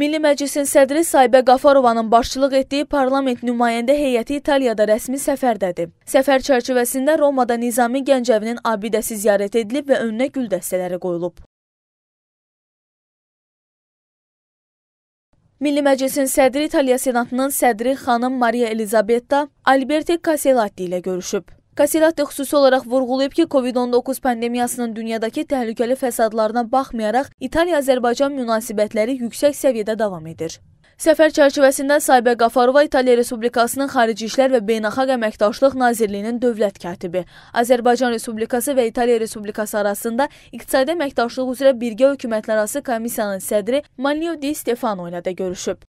Milli Məclisin sədri Saibə Qafarovanın başçılıq etdiyi parlament nümayəndə heyəti İtaliyada rəsmi səfərdədir. Səfər çərçivəsində Romada Nizami Gəncəvinin abidəsi ziyarət edilib və önünə gül dəstələri qoyulub. Milli Məclisin sədri İtaliya Senatının sədri xanım Maria Elizabetta Alberti Casellati ilə görüşüb. Kasirat da xüsusi olaraq vurğulayıb ki, COVID-19 pandemiyasının dünyadakı təhlükəli fəsadlarına baxmayaraq İtaliya-Azərbaycan münasibətləri yüksək səviyyədə davam edir. Səfər çərçivəsində Saibə Qafarova İtaliya Respublikasının Xarici İşlər və Beynəlxalq Əməkdaşlıq Nazirliyinin dövlət katibi, Azərbaycan Respublikası və İtaliya Respublikası arasında iqtisadi əməkdaşlıq üzrə birgə hökumətlərarası komissiyanın sədri Manlio Di Stefano ilə də görüşüb.